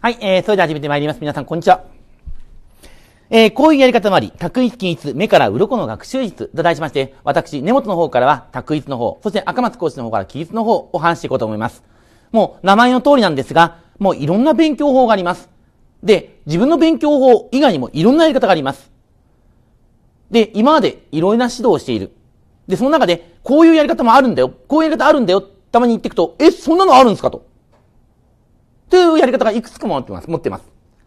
はい、えー、それでは始めてまいります。皆さん、こんにちは。えー、こういうやり方もあり、卓一均一、目から鱗の学習術と題しまして、私、根本の方からは卓一の方、そして赤松講師の方から記述の方をお話していこうと思います。もう、名前の通りなんですが、もういろんな勉強法があります。で、自分の勉強法以外にもいろんなやり方があります。で、今までいろんな指導をしている。で、その中で、こういうやり方もあるんだよ、こういうやり方あるんだよ、たまに言っていくと、え、そんなのあるんですかと。というやり方がいくつか持ってます。持ってます。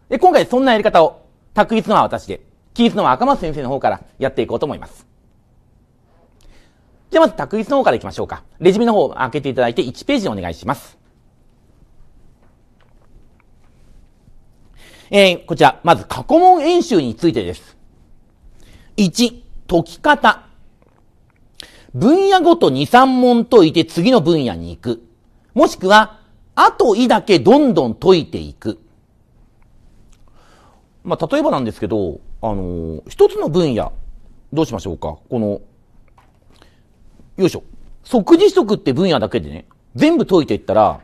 で、今回そんなやり方を、卓一のは私で、キースのは赤松先生の方からやっていこうと思います。じゃあまず卓一の方からいきましょうか。レジュメの方を開けていただいて1ページお願いします。えー、こちら、まず過去問演習についてです。1、解き方。分野ごと2、3問解いて次の分野に行く。もしくは、あといだけどんどん解いていく。まあ、例えばなんですけど、あのー、一つの分野、どうしましょうか。この、よいしょ。即時則って分野だけでね、全部解いていったら、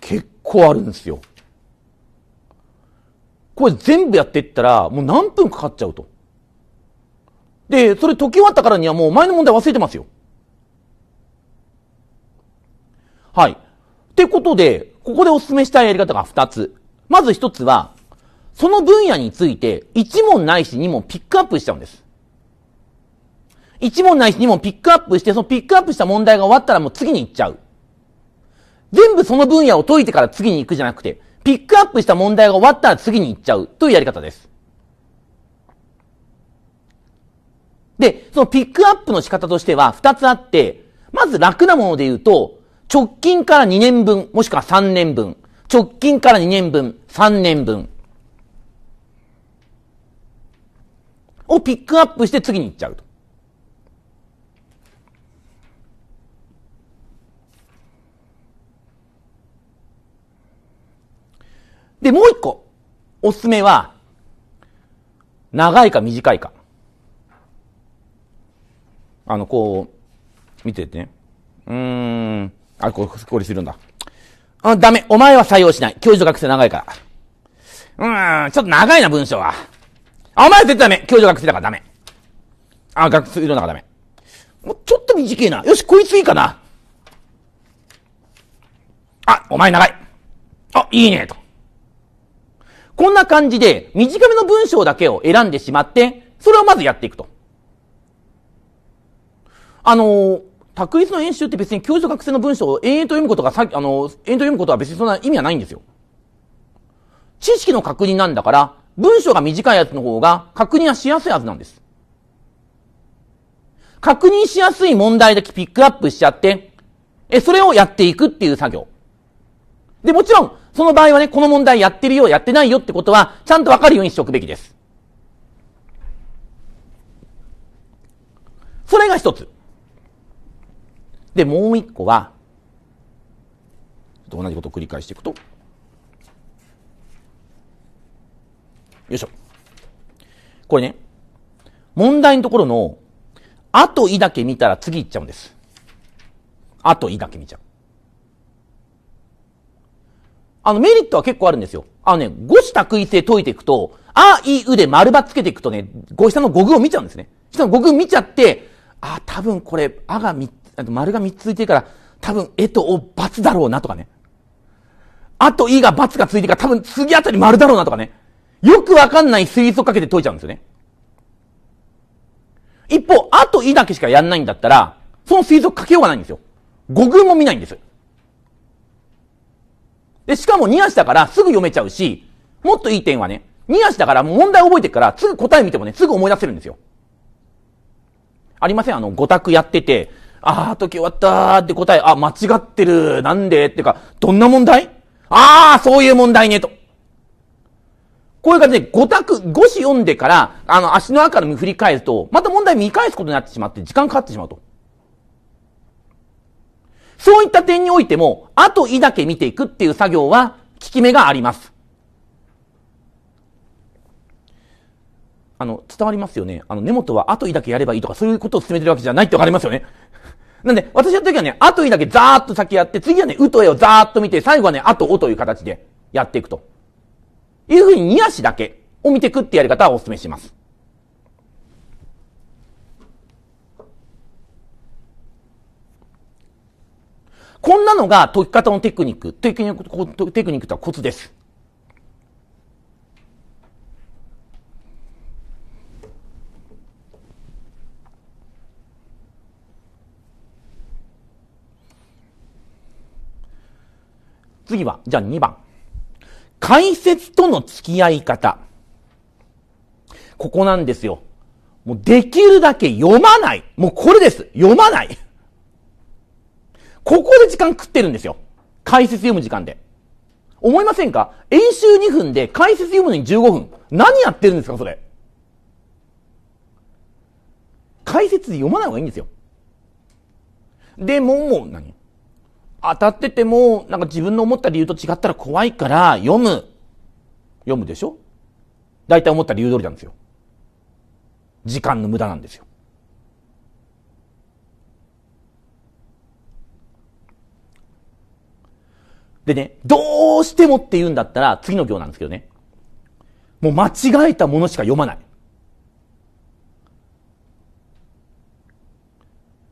結構あるんですよ。これ全部やっていったら、もう何分かかっちゃうと。で、それ解き終わったからにはもう前の問題忘れてますよ。はい。ってことで、ここでお勧めしたいやり方が2つ。まず1つは、その分野について1問ないし2問ピックアップしちゃうんです。1問ないし2問ピックアップして、そのピックアップした問題が終わったらもう次に行っちゃう。全部その分野を解いてから次に行くじゃなくて、ピックアップした問題が終わったら次に行っちゃうというやり方です。で、そのピックアップの仕方としては2つあって、まず楽なもので言うと、直近から2年分、もしくは3年分。直近から2年分、3年分。をピックアップして次に行っちゃうと。で、もう一個、おすすめは、長いか短いか。あの、こう、見ててね。うーん。あ、これ、これするんだ。うん、ダメ。お前は採用しない。教授学生長いから。うーん、ちょっと長いな、文章は。あ、お前は絶対ダメ。教授学生だからダメ。あ、学生いるのがダメ。もうちょっと短いな。よし、こいついいかな。あ、お前長い。あ、いいね、と。こんな感じで、短めの文章だけを選んでしまって、それをまずやっていくと。あのー、択一の演習って別に教授学生の文章を延々と読むことがさあの、延々と読むことは別にそんな意味はないんですよ。知識の確認なんだから、文章が短いやつの方が確認はしやすいはずなんです。確認しやすい問題だけピックアップしちゃって、え、それをやっていくっていう作業。で、もちろん、その場合はね、この問題やってるよ、やってないよってことは、ちゃんとわかるようにしておくべきです。それが一つ。で、もう一個は同じことを繰り返していくと、よいしょ。これね、問題のところの、あといだけ見たら次いっちゃうんです。あといだけ見ちゃう。あの、メリットは結構あるんですよ。あのね、五子択い性解いていくと、あ、い、うで丸ばつけていくとね、五下の五具を見ちゃうんですね。下の五具見ちゃって、あ、多分これ、あが3と丸が3つついてるから、多分、えとお、×だろうなとかね。あと、いが×がついてるから、多分、次あたり丸だろうなとかね。よくわかんない推測かけて解いちゃうんですよね。一方、あといだけしかやんないんだったら、その推測かけようがないんですよ。語群も見ないんです。で、しかも2足だからすぐ読めちゃうし、もっといい点はね、2足だからもう問題覚えてるから、すぐ答え見てもね、すぐ思い出せるんですよ。ありませんあの、五択やってて、ああ、時終わったって答え、あ、間違ってる、なんでってか、どんな問題ああ、そういう問題ね、と。こういう感じで、五択、五詞読んでから、あの、足の赤の振り返ると、また問題見返すことになってしまって、時間かかってしまうと。そういった点においても、あといだけ見ていくっていう作業は、効き目があります。あの、伝わりますよね。あの、根本は後いだけやればいいとか、そういうことを進めてるわけじゃないってわかりますよね。なんで、私の時はね、あといだけざーっと先やって、次はね、うとえをざーっと見て、最後はね、あとおという形でやっていくと。いうふうにや足だけを見ていくってやり方をお勧めします。こんなのが解き方のテクニック、テクニック、テクニックとはコツです。次は、じゃあ2番。解説との付き合い方。ここなんですよ。もうできるだけ読まない。もうこれです。読まない。ここで時間食ってるんですよ。解説読む時間で。思いませんか演習2分で解説読むのに15分。何やってるんですか、それ。解説読まない方がいいんですよ。でも、もう何当たってても、なんか自分の思った理由と違ったら怖いから読む。読むでしょ大体思った理由通りなんですよ。時間の無駄なんですよ。でね、どうしてもって言うんだったら、次の行なんですけどね。もう間違えたものしか読まない。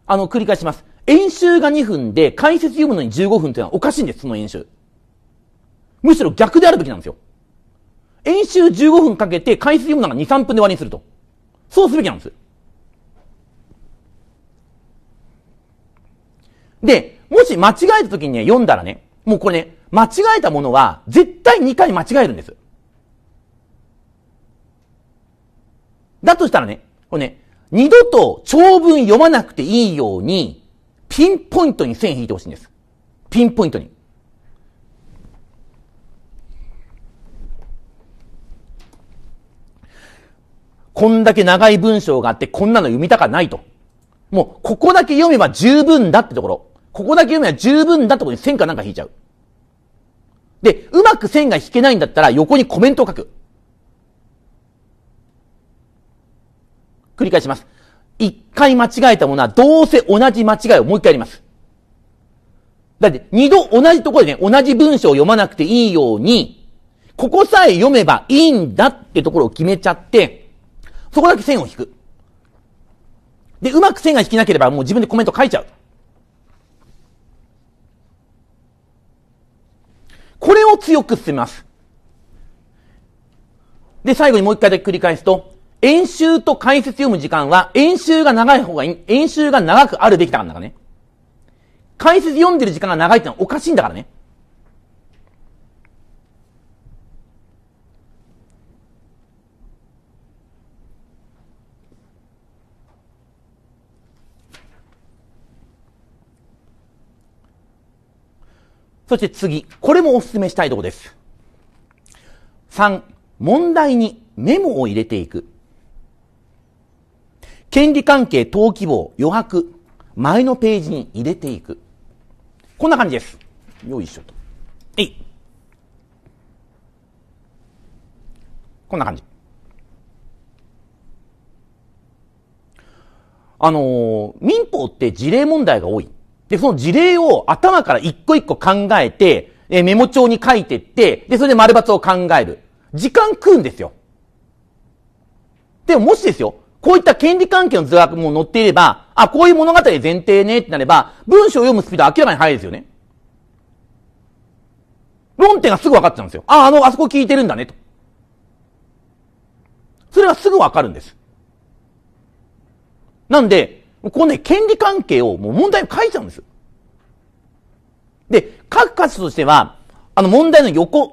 あの、繰り返します。演習が2分で解説読むのに15分というのはおかしいんです、その演習。むしろ逆であるべきなんですよ。演習15分かけて解説読むのが2、3分で終わりにすると。そうすべきなんです。で、もし間違えた時にね、読んだらね、もうこれね、間違えたものは絶対2回間違えるんです。だとしたらね、これね、二度と長文読まなくていいように、ピンポイントに線引いてほしいんです。ピンポイントに。こんだけ長い文章があって、こんなの読みたかないと。もう、ここだけ読めば十分だってところ。ここだけ読めば十分だってところに線かなんか引いちゃう。で、うまく線が引けないんだったら、横にコメントを書く。繰り返します。一回間違えたものは、どうせ同じ間違いをもう一回やります。だって、二度同じところでね、同じ文章を読まなくていいように、ここさえ読めばいいんだってところを決めちゃって、そこだけ線を引く。で、うまく線が引けなければもう自分でコメント書いちゃう。これを強く進めます。で、最後にもう一回だけ繰り返すと、演習と解説読む時間は、演習が長い方がいい。演習が長くあるべきだからね。解説読んでる時間が長いってのはおかしいんだからね。そして次、これもお勧めしたいところです。3、問題にメモを入れていく。権利関係登記簿余白、前のページに入れていく。こんな感じです。よいしょと。えい。こんな感じ。あのー、民法って事例問題が多い。で、その事例を頭から一個一個考えて、えメモ帳に書いてって、で、それで丸抜を考える。時間食うんですよ。でももしですよ、こういった権利関係の図学も載っていれば、あ、こういう物語前提ねってなれば、文章を読むスピード明らかに速いですよね。論点がすぐ分かっちゃうんですよ。あ、あの、あそこ聞いてるんだね、と。それがすぐ分かるんです。なんで、このね、権利関係を、もう問題を書いちゃうんです。で、書く価値としては、あの問題の横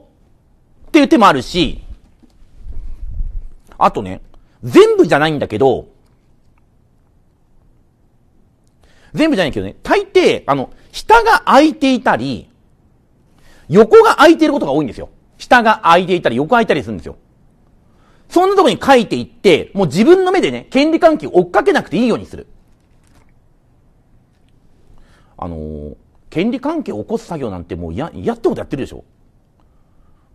っていう手もあるし、あとね、全部じゃないんだけど、全部じゃないけどね、大抵、あの、下が空いていたり、横が空いてることが多いんですよ。下が空いていたり、横空いたりするんですよ。そんなとこに書いていって、もう自分の目でね、権利関係を追っかけなくていいようにする。あのー、権利関係を起こす作業なんてもうや、やってことやってるでしょ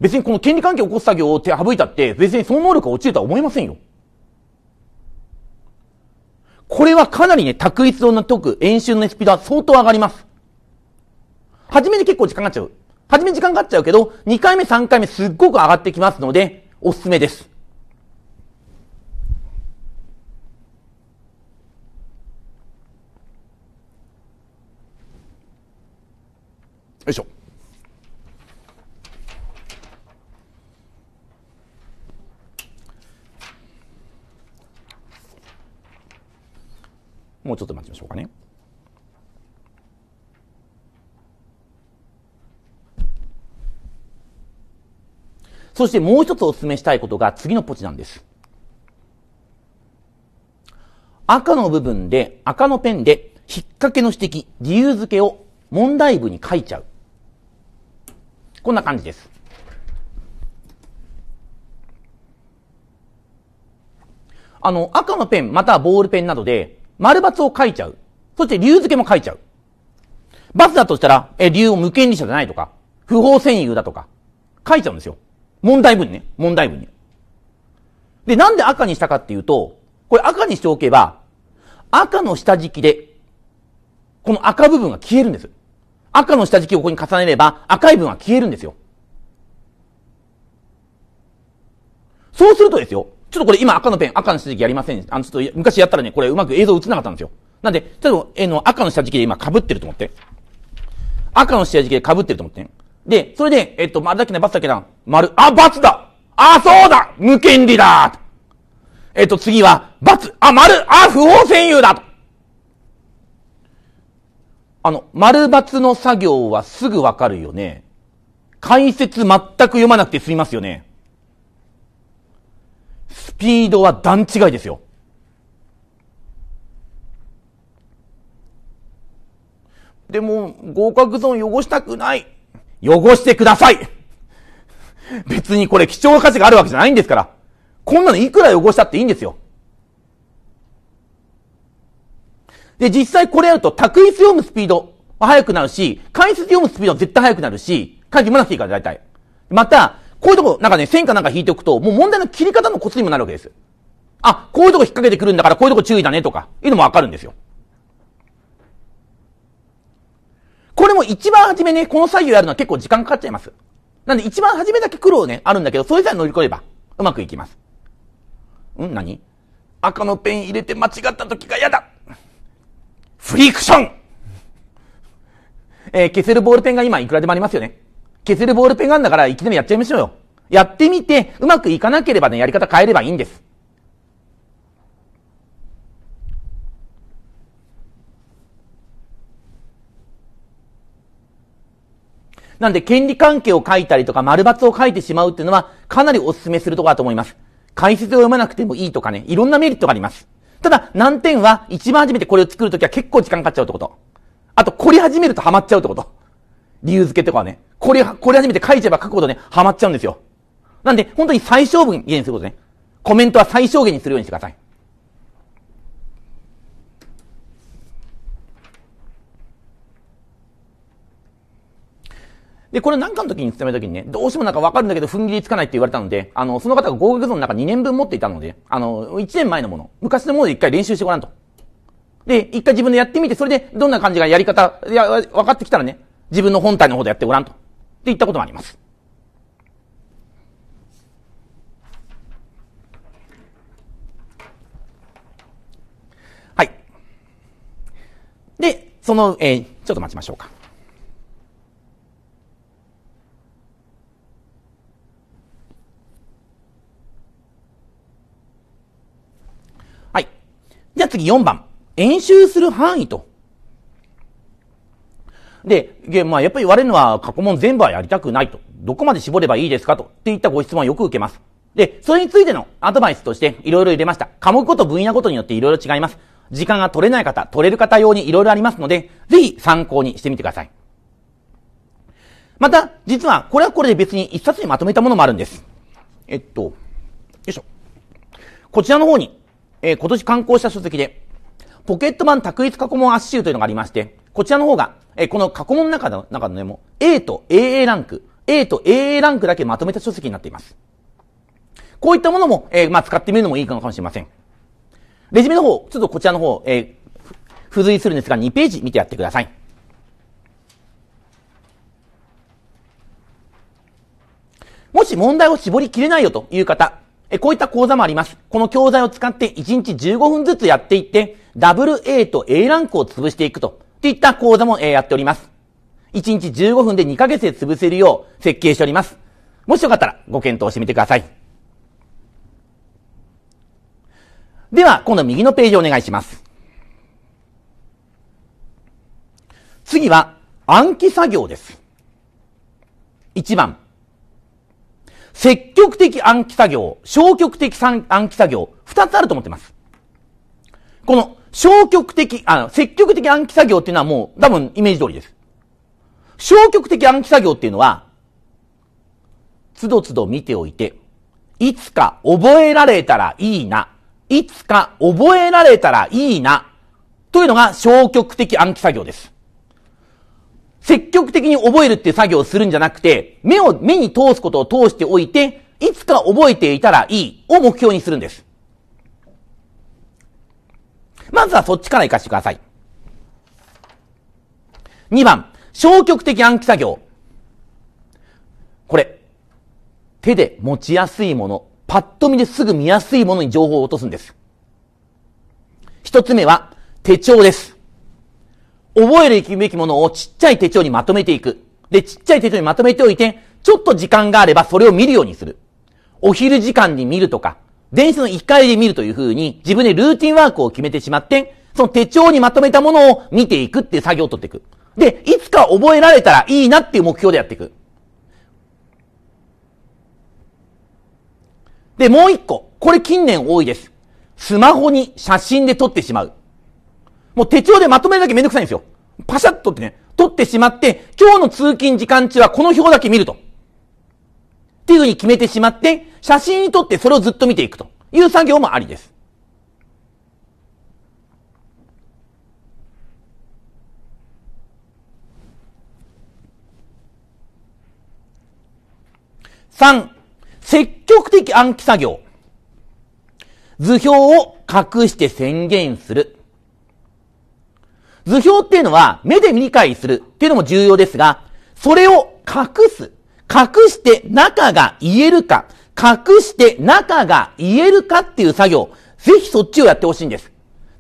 別にこの権利関係を起こす作業を手省いたって、別にその能力が落ちるとは思いませんよ。これはかなりね、択一の解く演習のスピードは相当上がります。初めに結構時間かかっちゃう。初め時間かかっちゃうけど、2回目、3回目すっごく上がってきますので、おすすめです。よいしょ。もうちょっと待ちましょうかね。そしてもう一つお勧めしたいことが次のポチなんです。赤の部分で、赤のペンで、引っ掛けの指摘、理由付けを問題文に書いちゃう。こんな感じです。あの、赤のペン、またはボールペンなどで、丸抜を書いちゃう。そして理由付けも書いちゃう。罰だとしたら、え、理由を無権利者じゃないとか、不法占有だとか、書いちゃうんですよ。問題文ね。問題文に。で、なんで赤にしたかっていうと、これ赤にしておけば、赤の下敷きで、この赤部分が消えるんです。赤の下敷きをここに重ねれば、赤い部分は消えるんですよ。そうするとですよ、ちょっとこれ今赤のペン、赤の下敷きやりません。あの、ちょっと昔やったらね、これうまく映像映なかったんですよ。なんで、ちょっと、えの、赤の下敷きで今被ってると思って。赤の下敷きで被ってると思って。で、それで、えっと、丸だけな、罰だけな、丸、あ、罰だあ、そうだ無権利だえっと、次は、罰、あ、丸、あ、不法占有だあの、丸罰の作業はすぐわかるよね。解説全く読まなくて済みますよね。ピードは段違いですよ。でも、合格ゾーン汚したくない。汚してください別にこれ貴重な価値があるわけじゃないんですから。こんなのいくら汚したっていいんですよ。で、実際これやると、択一読むスピードは速くなるし、解説読むスピードは絶対速くなるし、書きもなくていいから、大体。また、こういうとこ、なんかね、線かなんか引いておくと、もう問題の切り方のコツにもなるわけです。あ、こういうとこ引っ掛けてくるんだから、こういうとこ注意だねとか、いうのもわかるんですよ。これも一番初めね、この作業やるのは結構時間かかっちゃいます。なんで一番初めだけ苦労ね、あるんだけど、それさえ乗り越えれば、うまくいきます。ん何赤のペン入れて間違った時が嫌だフリクションえー、消せるボールペンが今いくらでもありますよね。削るボールペンがあるんだから、いきなりやっちゃいましょうよ。やってみて、うまくいかなければね、やり方変えればいいんです。なんで、権利関係を書いたりとか、丸抜を書いてしまうっていうのは、かなりお勧めするところだと思います。解説を読まなくてもいいとかね、いろんなメリットがあります。ただ、難点は、一番初めてこれを作るときは結構時間かかっちゃうってこと。あと、凝り始めるとハマっちゃうってこと。理由付けとかはね、これ、これ初めて書いちゃえば書くほどね、ハマっちゃうんですよ。なんで、本当に最小限にすることね。コメントは最小限にするようにしてください。で、これなんかの時に勤めた時にね、どうしてもなんかわかるんだけど、踏ん切りつかないって言われたので、あの、その方が合格ゾーンなんか2年分持っていたので、あの、1年前のもの、昔のもので一回練習してごらんと。で、一回自分でやってみて、それでどんな感じがやり方、いや、分かってきたらね、自分の本体の方でやってごらんと。って言ったこともあります。はい。で、その、えー、ちょっと待ちましょうか。はい。じゃあ次4番。演習する範囲とで、まあ、やっぱり言われるのは過去問全部はやりたくないと。どこまで絞ればいいですかと。っていったご質問をよく受けます。で、それについてのアドバイスとしていろいろ入れました。科目ごと分野ごとによっていろいろ違います。時間が取れない方、取れる方用にいろいろありますので、ぜひ参考にしてみてください。また、実は、これはこれで別に一冊にまとめたものもあるんです。えっと、よいしょ。こちらの方に、えー、今年刊行した書籍で、ポケット版卓一過去問圧集というのがありまして、こちらの方が、えこの過去問の中の、中のね、もう A と AA ランク、A と AA ランクだけまとめた書籍になっています。こういったものも、えまあ、使ってみるのもいいかもしれません。レジュメの方、ちょっとこちらの方、え付随するんですが、2ページ見てやってください。もし問題を絞りきれないよという方、えこういった講座もあります。この教材を使って1日15分ずつやっていって、WA と A ランクを潰していくとっていった講座も、やっております。1日15分で2ヶ月で潰せるよう設計しております。もしよかったらご検討してみてください。では、今度右のページをお願いします。次は、暗記作業です。1番。積極的暗記作業、消極的暗記作業、2つあると思ってます。この消極的、あの、積極的暗記作業っていうのはもう、多分イメージ通りです。消極的暗記作業っていうのは、つどつど見ておいて、いつか覚えられたらいいな、いつか覚えられたらいいな、というのが消極的暗記作業です。積極的に覚えるっていう作業をするんじゃなくて、目を、目に通すことを通しておいて、いつか覚えていたらいいを目標にするんです。まずはそっちから行かせてください。2番、消極的暗記作業。これ、手で持ちやすいもの、パッと見ですぐ見やすいものに情報を落とすんです。一つ目は、手帳です。覚えるべきものをちっちゃい手帳にまとめていく。で、ちっちゃい手帳にまとめておいて、ちょっと時間があればそれを見るようにする。お昼時間に見るとか、電車の1回で見るというふうに、自分でルーティンワークを決めてしまって、その手帳にまとめたものを見ていくっていう作業を取っていく。で、いつか覚えられたらいいなっていう目標でやっていく。で、もう一個。これ近年多いです。スマホに写真で撮ってしまう。もう手帳でまとめるだけめんどくさいんですよ。パシャッとってね、撮ってしまって、今日の通勤時間中はこの表だけ見ると。っていうふうに決めてしまって、写真に撮ってそれをずっと見ていくという作業もありです。三、積極的暗記作業。図表を隠して宣言する。図表っていうのは目で理解するっていうのも重要ですが、それを隠す隠して中が言えるか、隠して中が言えるかっていう作業、ぜひそっちをやってほしいんです。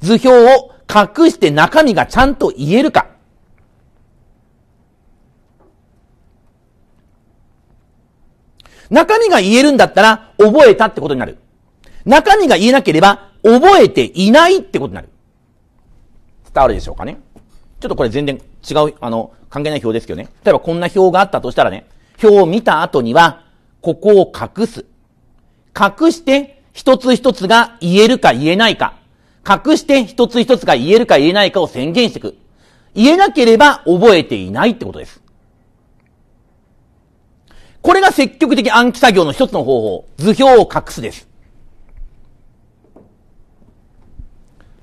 図表を隠して中身がちゃんと言えるか。中身が言えるんだったら覚えたってことになる。中身が言えなければ覚えていないってことになる。伝わるでしょうかね。ちょっとこれ全然違う、あの、関係ない表ですけどね。例えばこんな表があったとしたらね、表を見た後には、ここを隠す。隠して一つ一つが言えるか言えないか。隠して一つ一つが言えるか言えないかを宣言していく。言えなければ覚えていないってことです。これが積極的暗記作業の一つの方法。図表を隠すです。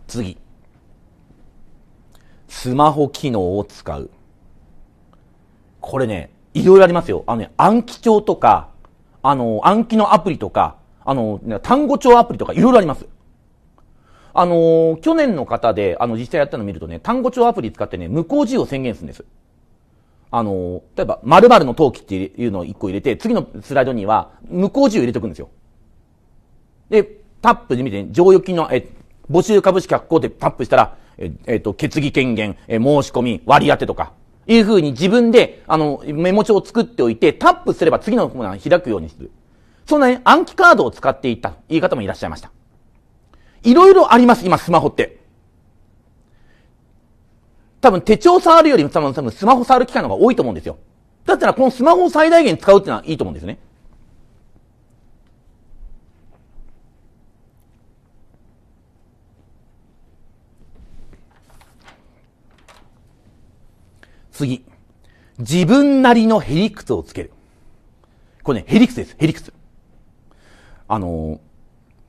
次。スマホ機能を使う。これね、いろいろありますよ。あのね、暗記帳とか、あの、暗記のアプリとか、あの、単語帳アプリとかいろいろあります。あの、去年の方で、あの、実際やったの見るとね、単語帳アプリ使ってね、無効字を宣言するんです。あの、例えば、〇〇の陶器っていうのを1個入れて、次のスライドには、無効字を入れておくんですよ。で、タップで見て、ね、剰余金の、え、募集株式発行でタップしたら、え、えっ、と、決議権限、え、申し込み、割り当てとか、いうふうに自分で、あの、メモ帳を作っておいて、タップすれば次のコーナー開くようにする。そんなね、暗記カードを使っていったという方もいらっしゃいました。いろいろあります、今、スマホって。多分手帳触るよりも多分多分スマホ触る機会の方が多いと思うんですよ。だったらこのスマホを最大限使うっていうのはいいと思うんですね。次。自分なりのヘリクツをつける。これね、ヘリクツです。ヘリクツ。あの、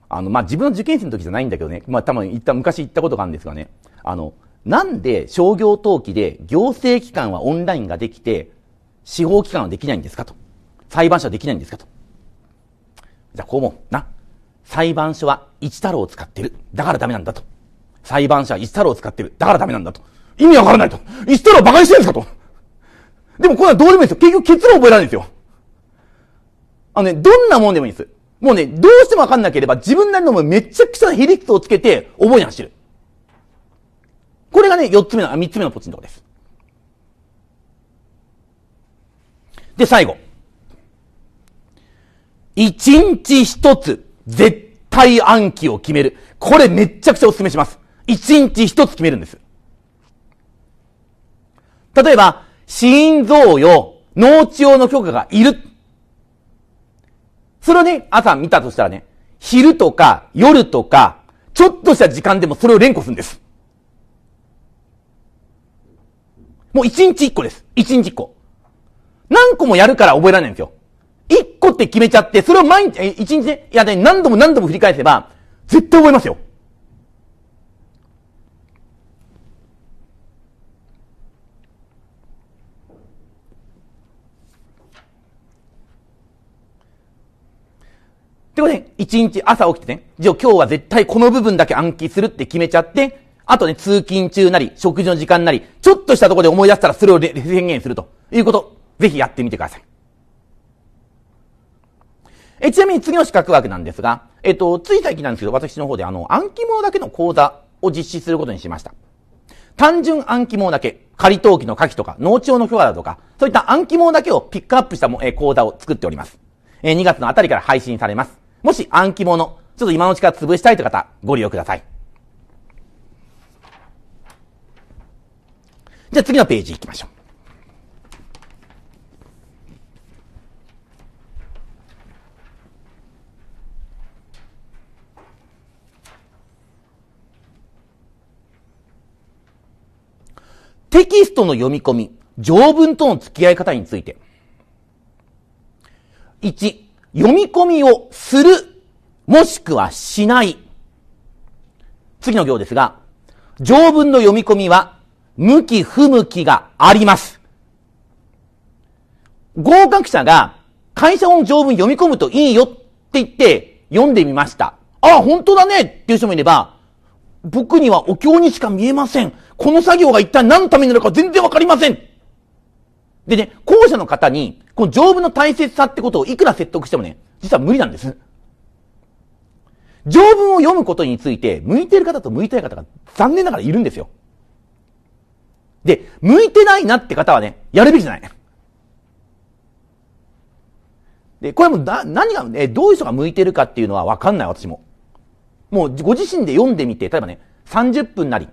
あの、まあ、自分の受験生の時じゃないんだけどね、まあ、多分言った、昔言ったことがあるんですがね、あの、なんで商業登記で行政機関はオンラインができて、司法機関はできないんですかと。裁判所はできないんですかと。じゃあ、こうも、な。裁判所は一太郎を使ってる。だからダメなんだと。裁判所は一太郎を使ってる。だからダメなんだと。意味わからないと。イストラを馬鹿にしてるんですかと。でもこれはどうでもいいんですよ。結局結論覚えられないんですよ。あのね、どんなもんでもいいんです。もうね、どうしてもわかんなければ自分なりのめっちゃくちゃヘ比率をつけて覚えに走る。これがね、四つ目の、三つ目のポチのとこです。で、最後。一日一つ、絶対暗記を決める。これめっちゃくちゃお勧めします。一日一つ決めるんです。例えば、死因贈与、農地用の許可がいる。それをね、朝見たとしたらね、昼とか夜とか、ちょっとした時間でもそれを連呼するんです。もう一日一個です。一日一個。何個もやるから覚えられないんですよ。一個って決めちゃって、それを毎日、一日ね、いやね、何度も何度も振り返せば、絶対覚えますよ。いうことで、一日朝起きてね、じゃあ今日は絶対この部分だけ暗記するって決めちゃって、あとね、通勤中なり、食事の時間なり、ちょっとしたところで思い出したらそれを宣言するということ、ぜひやってみてください。え、ちなみに次の資格枠なんですが、えっと、つい最近なんですけど、私の方であの、暗記網だけの講座を実施することにしました。単純暗記網だけ、仮登記の書きとか、農地用の評価だとか、そういった暗記網だけをピックアップしたも、え講座を作っております。え2月のあたりから配信されます。もし暗記物、ちょっと今のうちから潰したいという方、ご利用ください。じゃあ次のページ行きましょう。テキストの読み込み、条文との付き合い方について。1、読み込みをする、もしくはしない。次の行ですが、条文の読み込みは、向き不向きがあります。合格者が会社の条文読み込むといいよって言って読んでみました。ああ、本当だねっていう人もいれば、僕にはお経にしか見えません。この作業が一体何のためになるか全然わかりません。でね、後者の方にこの条文の大切さってことをいくら説得してもね、実は無理なんです。条文を読むことについて、向いてる方と向いてない方が残念ながらいるんですよ。で、向いてないなって方はね、やるべきじゃない。で、これもな、何が、ね、どういう人が向いてるかっていうのはわかんない、私も。もう、ご自身で読んでみて、例えばね、30分なり、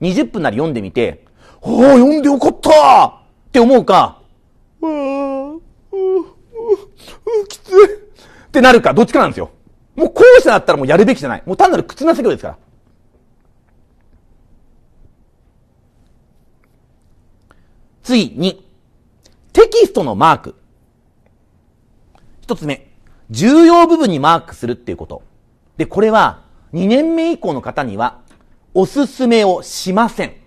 20分なり読んでみて、おお、読んでよかったって思うか、うう、う、う、きつい。ってなるか、どっちかなんですよ。もう後者だったらもうやるべきじゃない。もう単なる靴な作業ですから。次に、テキストのマーク。一つ目、重要部分にマークするっていうこと。で、これは2年目以降の方にはおすすめをしません。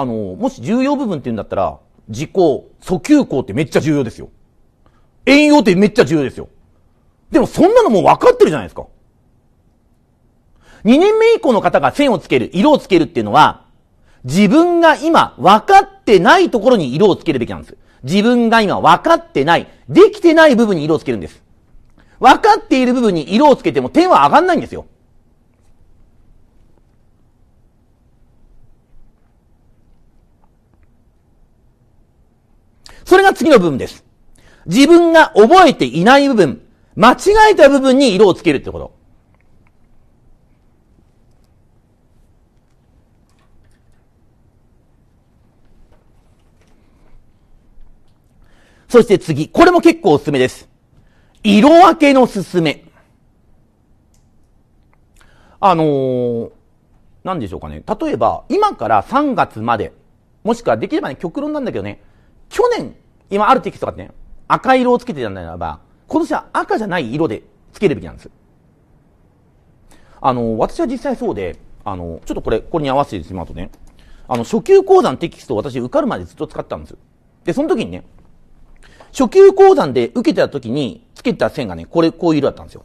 あの、もし重要部分って言うんだったら、時効、訴求校ってめっちゃ重要ですよ。遠用ってめっちゃ重要ですよ。でもそんなのもう分かってるじゃないですか。2年目以降の方が線をつける、色をつけるっていうのは、自分が今分かってないところに色をつけるべきなんです。自分が今分かってない、できてない部分に色をつけるんです。分かっている部分に色をつけても点は上がんないんですよ。それが次の部分です。自分が覚えていない部分、間違えた部分に色をつけるってこと。そして次、これも結構おすすめです。色分けのすすめ。あのー、なんでしょうかね。例えば、今から3月まで、もしくはできればね、極論なんだけどね、去年、今あるテキストがね、赤色をつけてたならば、今年は赤じゃない色でつけるべきなんです。あの、私は実際そうで、あの、ちょっとこれ、これに合わせてしまうとね、あの、初級講座のテキストを私受かるまでずっと使ったんです。で、その時にね、初級講座で受けてた時につけてた線がね、これ、こういう色だったんですよ。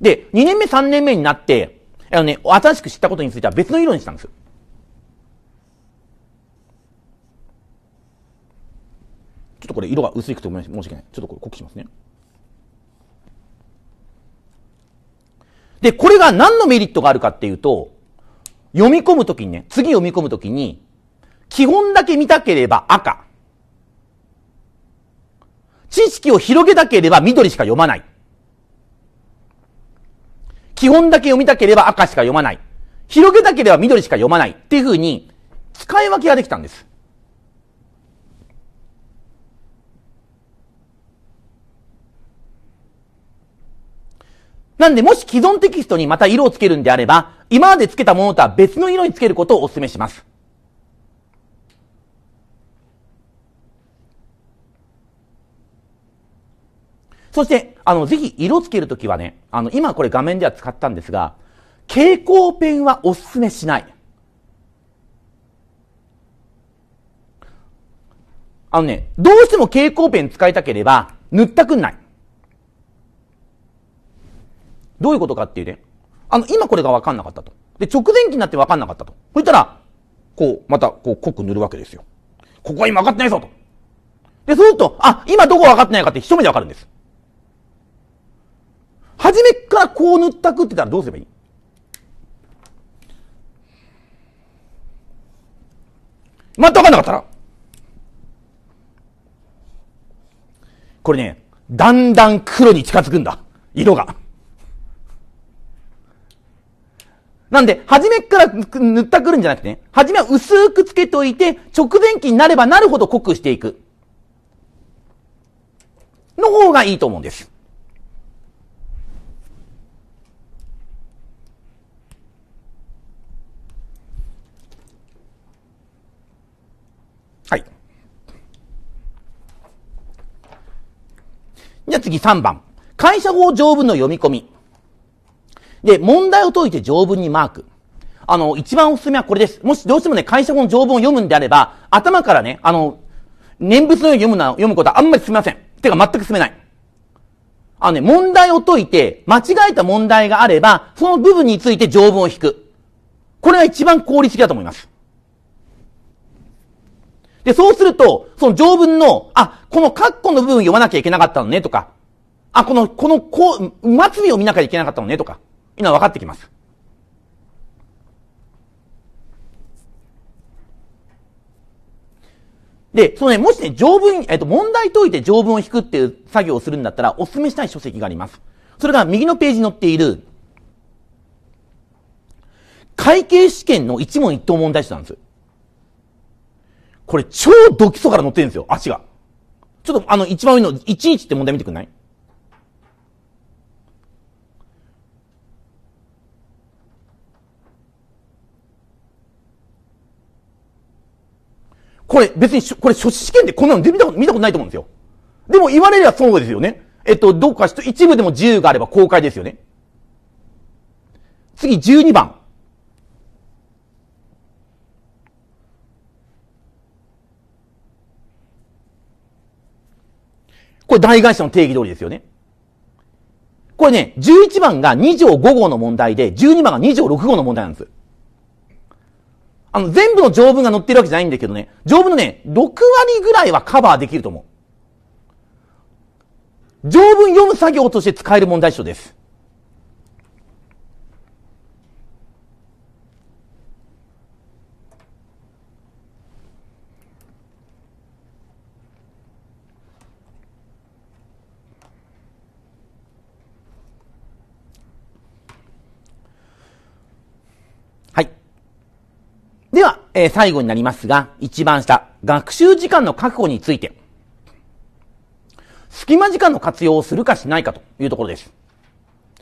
で、2年目、3年目になって、あのね、新しく知ったことについては別の色にしたんですよ。ちょっとこれ色が薄いくて申し訳ない。ちょっとこれ濃くしますね。で、これが何のメリットがあるかっていうと、読み込むときにね、次読み込むときに、基本だけ見たければ赤。知識を広げたければ緑しか読まない。基本だけ読みたければ赤しか読まない。広げたければ緑しか読まない。っていうふうに、使い分けができたんです。なんでもし既存テキストにまた色をつけるんであれば、今までつけたものとは別の色につけることをお勧めします。そして、あの、ぜひ色つけるときはね、あの、今これ画面では使ったんですが、蛍光ペンはお勧めしない。あのね、どうしても蛍光ペン使いたければ、塗ったくない。どういうことかっていうね、あの、今これが分かんなかったと。で、直前期になって分かんなかったと。そしたら、こう、また、こう、濃く塗るわけですよ。ここは今分かってないぞと。で、そうすると、あ、今どこ分かってないかって一目で分かるんです。初めからこう塗ったくってたらどうすればいいまた分かんなかったら。これね、だんだん黒に近づくんだ。色が。なんで、初めから塗ったくるんじゃなくてね、初めは薄くつけておいて、直前期になればなるほど濃くしていく。の方がいいと思うんです。はい。じゃあ次3番。会社法条文の読み込み。で、問題を解いて条文にマーク。あの、一番おすすめはこれです。もしどうしてもね、会社法の条文を読むんであれば、頭からね、あの、念仏のように読むな、読むことはあんまり進みません。てか全く進めない。あのね、問題を解いて、間違えた問題があれば、その部分について条文を引く。これが一番効率的だと思います。で、そうすると、その条文の、あ、この括弧の部分読まなきゃいけなかったのね、とか、あ、この、この、こう、末尾を見なきゃいけなかったのね、とか、今分かってきます。で、そのね、もしね、条文、えっと、問題解いて条文を引くっていう作業をするんだったら、お勧めしたい書籍があります。それが右のページに載っている、会計試験の一問一答問題集なんです。これ、超ド基礎から載ってるんですよ、足が。ちょっと、あの、一番上の1日って問題見てくんないこれ別に、これ初試験でこんなの見たこと見たことないと思うんですよ。でも言われればそうですよね。えっと、どっか一部でも自由があれば公開ですよね。次、12番。これ大会社の定義通りですよね。これね、11番が2条5号の問題で、12番が2条6号の問題なんです。あの、全部の条文が載ってるわけじゃないんだけどね、条文のね、6割ぐらいはカバーできると思う。条文読む作業として使える問題書です。では、えー、最後になりますが、一番下、学習時間の確保について、隙間時間の活用をするかしないかというところです。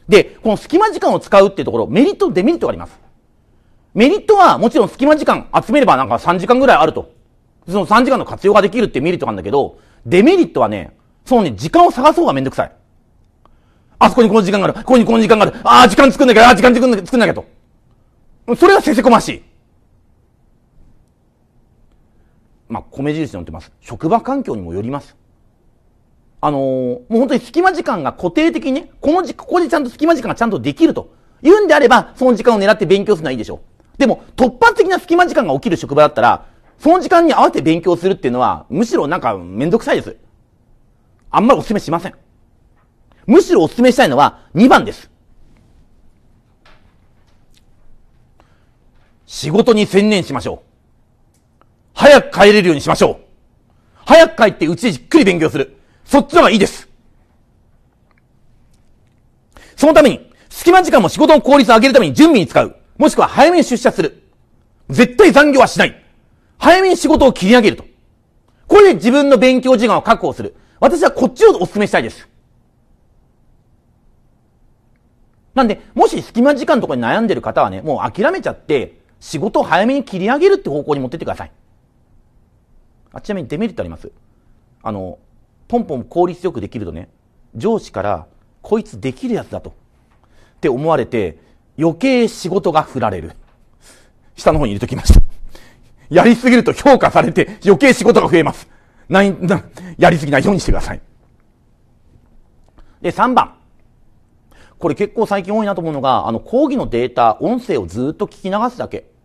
で、この隙間時間を使うっていうところ、メリット、デメリットがあります。メリットは、もちろん隙間時間集めればなんか3時間ぐらいあると。その3時間の活用ができるっていうメリットがあるんだけど、デメリットはね、そのね、時間を探そうがめんどくさい。あそこにこの時間がある、ここにこの時間がある、ああ、時間作んなきゃ、ああ、時間作んなきゃ、作んなきゃと。それがせせこましい。まあ、米印で載ってます。職場環境にもよります。あのー、もう本当に隙間時間が固定的にね、この時、ここでちゃんと隙間時間がちゃんとできると。言うんであれば、その時間を狙って勉強するのはいいでしょう。でも、突発的な隙間時間が起きる職場だったら、その時間に合わせて勉強するっていうのは、むしろなんかめんどくさいです。あんまりお勧めしません。むしろお勧めしたいのは2番です。仕事に専念しましょう。早く帰れるようにしましょう。早く帰ってうちでじっくり勉強する。そっちの方がいいです。そのために、隙間時間も仕事の効率を上げるために準備に使う。もしくは早めに出社する。絶対残業はしない。早めに仕事を切り上げると。これで自分の勉強時間を確保する。私はこっちをお勧めしたいです。なんで、もし隙間時間とかに悩んでる方はね、もう諦めちゃって、仕事を早めに切り上げるって方向に持ってってください。あちなみにデメリットあります。あの、ポンポン効率よくできるとね、上司から、こいつできるやつだと。って思われて、余計仕事が振られる。下の方に入れときました。やりすぎると評価されて余計仕事が増えます。ない、な、やりすぎないようにしてください。で、3番。これ結構最近多いなと思うのが、あの、講義のデータ、音声をずっと聞き流すだけ。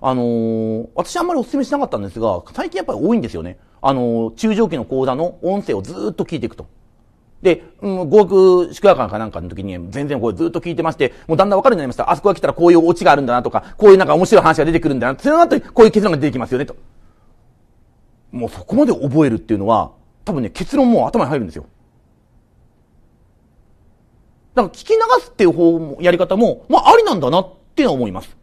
あのー、私あんまりお勧めしなかったんですが、最近やっぱり多いんですよね。あのー、中上期の講座の音声をずっと聞いていくと。で、うん、語学宿泊かなんかの時に、全然これずっと聞いてまして、もうだんだんわかるようになりました。あそこが来たらこういうオチがあるんだなとか、こういうなんか面白い話が出てくるんだな、その後こういう結論が出てきますよね、と。もうそこまで覚えるっていうのは、多分ね、結論も頭に入るんですよ。だから聞き流すっていう方も、やり方も、まあありなんだなっていうのは思います。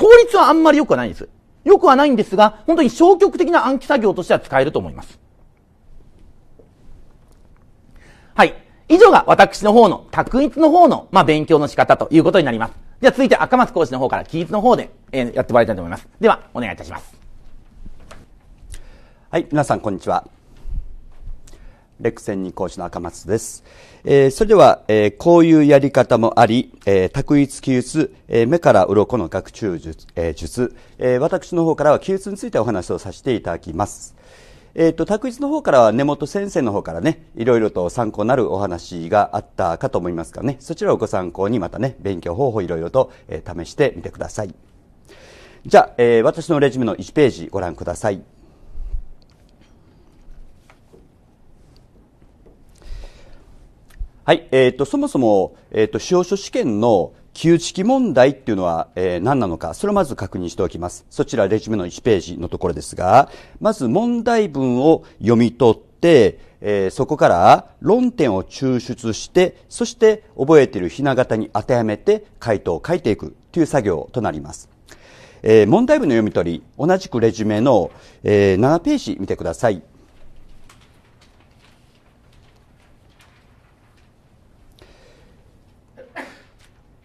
効率はあんまり良くはないんです。良くはないんですが、本当に消極的な暗記作業としては使えると思います。はい。以上が私の方の、卓一の方の、まあ、勉強の仕方ということになります。では続いて赤松講師の方から記述の方で、えー、やってもらいたいと思います。では、お願いいたします。はい、皆さんこんにちは。レクセンに講師の赤松です。えー、それでは、えー、こういうやり方もあり、えー、択一記述、えー、目から鱗の学習術、えー、術、えー、私の方からは記述についてお話をさせていただきます。えっ、ー、と、択一の方からは根本先生の方からね、いろいろと参考になるお話があったかと思いますからね、そちらをご参考にまたね、勉強方法いろいろと、えー、試してみてください。じゃあ、えー、私のレジュメの1ページご覧ください。はい、えっ、ー、と、そもそも、えっ、ー、と、司法書試験の旧式問題っていうのは、えー、何なのか、それをまず確認しておきます。そちらレジュメの1ページのところですが、まず問題文を読み取って、えー、そこから論点を抽出して、そして覚えているひな形に当てはめて回答を書いていくという作業となります。えー、問題文の読み取り、同じくレジュメの、えー、7ページ見てください。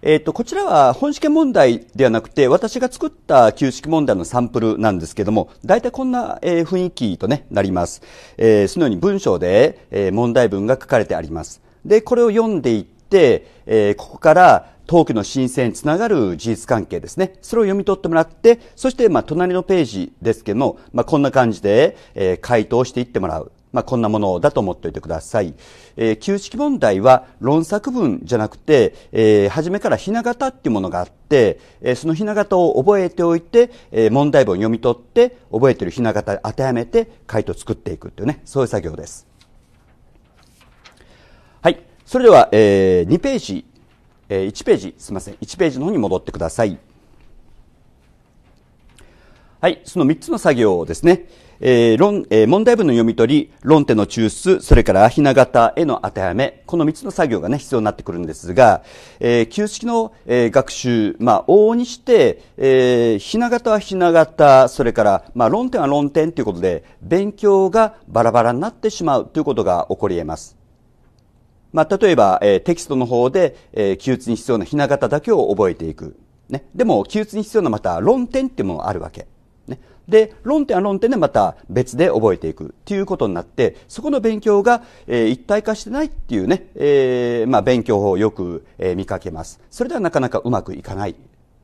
えっ、ー、と、こちらは本試験問題ではなくて、私が作った旧式問題のサンプルなんですけども、大体こんな、えー、雰囲気と、ね、なります。えー、そのように文章で、えー、問題文が書かれてあります。で、これを読んでいって、えー、ここから、当局の申請につながる事実関係ですね。それを読み取ってもらって、そして、まあ、隣のページですけども、まあ、こんな感じで、えー、回答していってもらう。まあ、こんなものだと思っておいてください。えー、旧式問題は論作文じゃなくて、えー、初めからひな形っていうものがあって、えー、そのひな形を覚えておいて、えー、問題文を読み取って、覚えてるひな形当てはめて回答作っていくっていうね、そういう作業です。はい。それでは、えー、2ページ、えー、1ページ、すみません。1ページの方に戻ってください。はい。その3つの作業ですね。えー論えー、問題文の読み取り、論点の抽出、それからひな型への当てはめ、この3つの作業がね、必要になってくるんですが、えー、旧式の、えー、学習、まあ、往々にして、えー、ひな型はひな型、それから、まあ、論点は論点ということで、勉強がバラバラになってしまうということが起こり得ます。まあ、例えば、えー、テキストの方で、えー、記述に必要なひな型だけを覚えていく。ね。でも、記述に必要なまた論点っていうものがあるわけ。で、論点は論点でまた別で覚えていくっていうことになって、そこの勉強が、えー、一体化してないっていうね、えー、まあ勉強法をよく、えー、見かけます。それではなかなかうまくいかない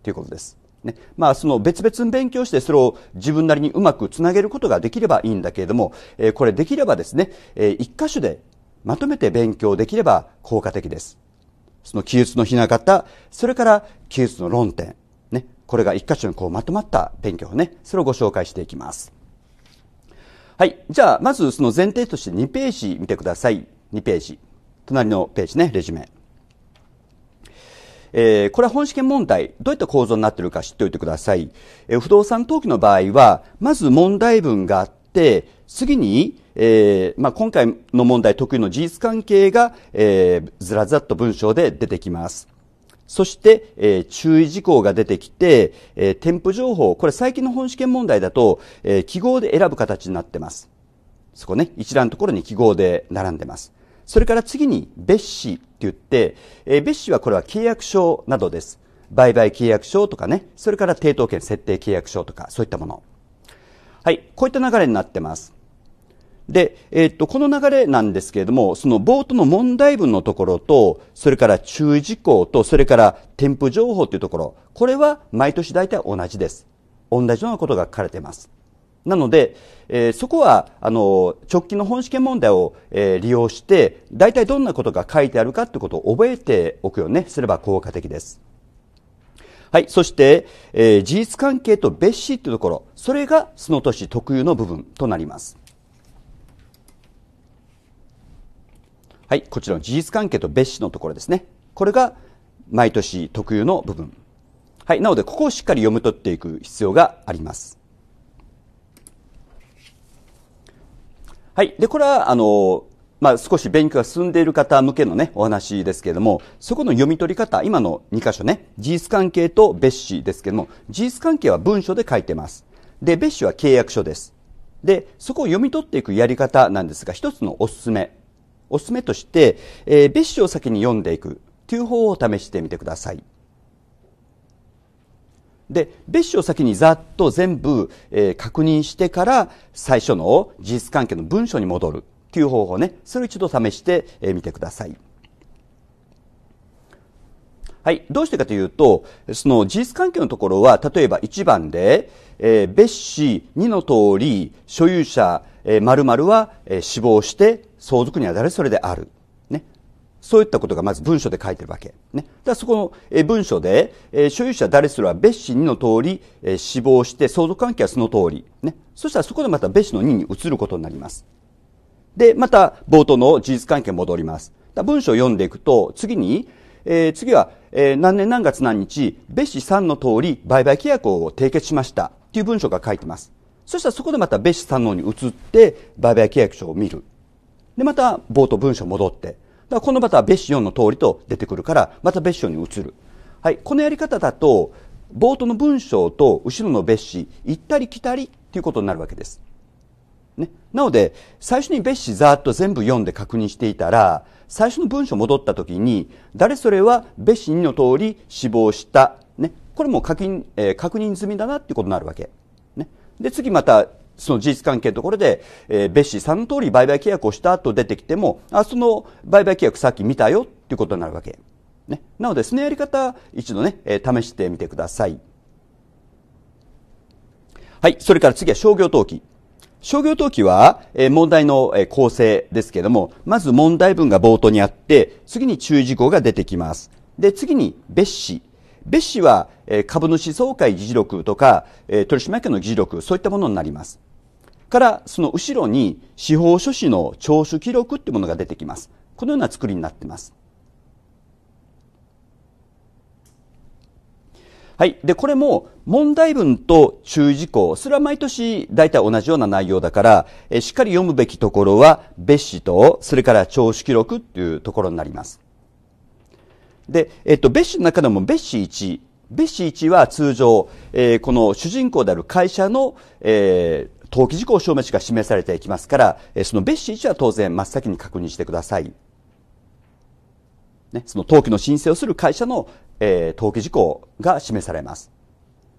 ということです。ね。まあ、その別々に勉強して、それを自分なりにうまくつなげることができればいいんだけれども、えー、これできればですね、えー、一箇所でまとめて勉強できれば効果的です。その記述のひな形、それから記述の論点、これが一箇所にこうまとまった勉強をね、それをご紹介していきます。はい。じゃあ、まずその前提として2ページ見てください。2ページ。隣のページね、レジュメ。えー、これは本試験問題、どういった構造になっているか知っておいてください。えー、不動産登記の場合は、まず問題文があって、次に、えーまあ、今回の問題特有の事実関係が、えー、ずらずらっと文章で出てきます。そして、えー、注意事項が出てきて、えー、添付情報、これ最近の本試験問題だと、えー、記号で選ぶ形になってます。そこね、一覧のところに記号で並んでます。それから次に、別紙って言って、えー、別紙はこれは契約書などです。売買契約書とかね、それから抵当権設定契約書とか、そういったもの。はい、こういった流れになってます。で、えっと、この流れなんですけれども、その冒頭の問題文のところと、それから注意事項と、それから添付情報というところ、これは毎年大体同じです。同じようなことが書かれています。なので、えー、そこは、あの、直近の本試験問題を、えー、利用して、大体どんなことが書いてあるかということを覚えておくように、ね、すれば効果的です。はい。そして、えー、事実関係と別紙というところ、それがその年特有の部分となります。はい、こちらの事実関係と別紙のところですね。これが毎年特有の部分。はい、なのでここをしっかり読み取っていく必要があります。はい、で、これはあの、まあ、少し勉強が進んでいる方向けのね、お話ですけれども、そこの読み取り方、今の2箇所ね、事実関係と別紙ですけれども、事実関係は文書で書いてます。で、別紙は契約書です。で、そこを読み取っていくやり方なんですが、一つのおすすめおすすめとして、えー、別紙を先に読んでいくという方を試してみてください。で別紙を先にざっと全部、えー、確認してから最初の事実関係の文書に戻るという方法ねそれを一度試してみてください。はい。どうしてかというと、その事実関係のところは、例えば1番で、えー、別紙2の通り、所有者、えー、〇〇は、えー、死亡して相続には誰それである。ね。そういったことがまず文書で書いてるわけ。ね。だそこの、えー、文書で、えー、所有者誰それは別紙2の通り、えー、死亡して相続関係はその通り。ね。そしたらそこでまた別紙の2に移ることになります。で、また冒頭の事実関係戻ります。文書を読んでいくと、次に、えー、次は、えー、何年何月何日、別紙3の通り売買契約を締結しましたという文章が書いてます。そしたらそこでまた別紙3のに移って売買契約書を見る。で、また冒頭文章戻って。だからこのまた別紙4の通りと出てくるから、また別紙4に移る。はい、このやり方だと、冒頭の文章と後ろの別紙、行ったり来たりということになるわけです。ね、なので、最初に別紙ざーっと全部読んで確認していたら、最初の文章戻った時に、誰それは別紙2の通り死亡した。ね。これも確認、えー、確認済みだなっていうことになるわけ。ね。で、次また、その事実関係のところで、えー、別紙3の通り売買契約をしたと出てきても、あ、その売買契約さっき見たよっていうことになるわけ。ね。なので、そのやり方、一度ね、えー、試してみてください。はい。それから次は商業登記。商業登記は、え問題の、え構成ですけども、まず問題文が冒頭にあって、次に注意事項が出てきます。で、次に別紙。別紙は、え株主総会議事録とか、え取締役の議事録、そういったものになります。から、その後ろに司法書士の聴取記録っていうものが出てきます。このような作りになっています。はい。で、これも問題文と注意事項、それは毎年大体同じような内容だから、えしっかり読むべきところは別紙と、それから聴取記録っていうところになります。で、えっと、別紙の中でも別紙1、別紙1は通常、えー、この主人公である会社の、えー、登記事項証明書が示されていきますから、えー、その別紙1は当然真っ先に確認してください。ね、その登記の申請をする会社のえー、登記事項が示されます。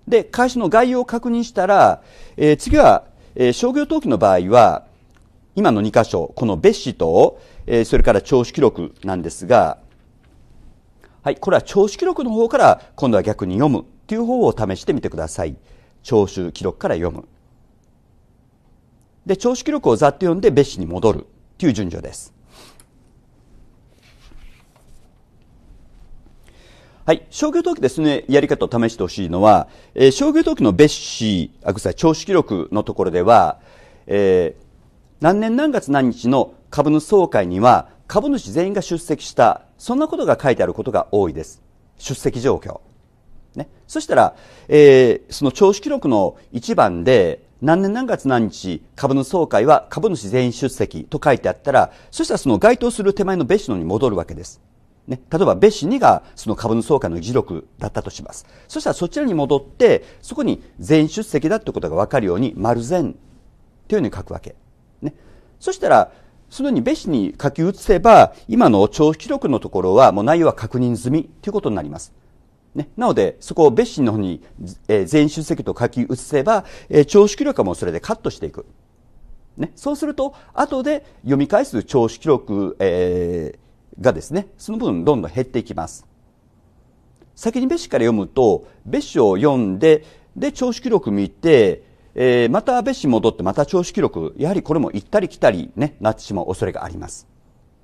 で、開始の概要を確認したら、えー、次は、えー、商業登記の場合は、今の2箇所、この別紙と、えー、それから聴取記録なんですが、はい、これは聴取記録の方から今度は逆に読むという方を試してみてください。聴取記録から読む。で、聴取記録をざっと読んで別紙に戻るという順序です。はい、商業登記ですね、やり方を試してほしいのは、えー、商業登記の別紙、あ、ごめんさ調子記録のところでは、えー、何年何月何日の株主総会には株主全員が出席した、そんなことが書いてあることが多いです。出席状況。ね。そしたら、えー、その調子記録の1番で、何年何月何日株主総会は株主全員出席と書いてあったら、そしたらその該当する手前の別紙のに戻るわけです。ね、例えば、別紙2がその株の総価の議録だったとします。そしたらそちらに戻って、そこに全出席だってことが分かるように、丸全っていうふうに書くわけ。ね。そしたら、そのように別紙に書き写せば、今の長記録のところは、もう内容は確認済みということになります。ね、なので、そこを別紙の方に、えー、全出席と書き写せば、えー、長記録はもうそれでカットしていく。ね、そうすると、後で読み返す長記録、えー、がですね、その分どんどん減っていきます。先に別紙から読むと、別紙を読んで、で、調子記録見て、えー、また別紙戻ってまた調子記録、やはりこれも行ったり来たりね、なってしまう恐れがあります。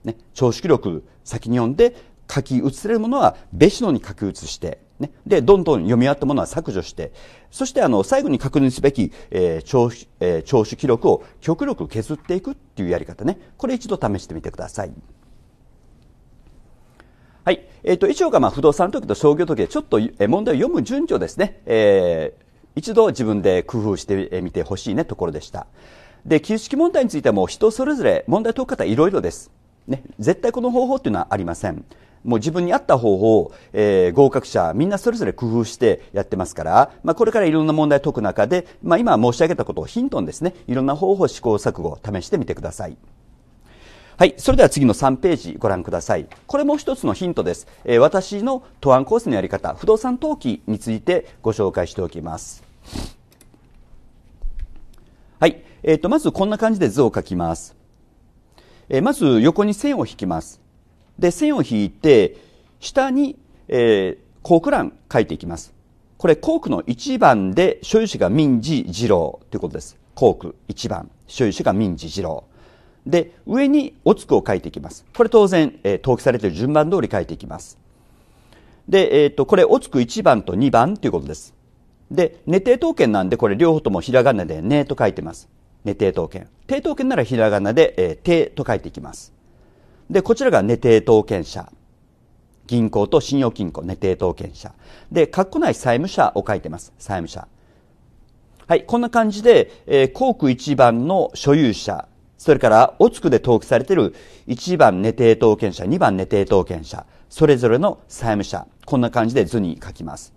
ね、調子記録先に読んで、書き写れるものは別紙のに書き写して、ね、で、どんどん読み終わったものは削除して、そしてあの、最後に確認すべき、えー、聴取、えー、聴取記録を極力削っていくっていうやり方ね、これ一度試してみてください。はい。えっ、ー、と、以上がまあ不動産時と商業時で、ちょっと問題を読む順序ですね。えー、一度自分で工夫してみてほしいねところでした。で、旧式問題についても人それぞれ問題解く方いろいろです。ね、絶対この方法っていうのはありません。もう自分に合った方法を、えー、合格者みんなそれぞれ工夫してやってますから、まあ、これからいろんな問題解く中で、まあ、今申し上げたことをヒントにですねいろんな方法試行錯誤を試してみてください。はい、それでは次の3ページご覧ください。これも一つのヒントです。えー、私の答案コースのやり方、不動産登記についてご紹介しておきます。はい、えっ、ー、と、まずこんな感じで図を描きます。えー、まず横に線を引きます。で、線を引いて、下に、えー、コーク欄書いていきます。これ、コークの1番で所有者が民事二郎ということです。コーク1番、所有者が民事二郎。で上におつくを書いていきますこれ当然、えー、登記されている順番通り書いていきますで、えーと、これおつく1番と2番ということですで寝定当権なんでこれ両方ともひらがなで「ね」と書いてます寝定当権定当権ならひらがなで「えー、て」と書いていきますでこちらが寝定当権者銀行と信用金庫寝定当権者で括弧内債務者を書いてます債務者はいこんな感じで、えー、航空1番の所有者それから、おつくで登記されている1番寝定当権者、2番寝定当権者、それぞれの債務者、こんな感じで図に書きます。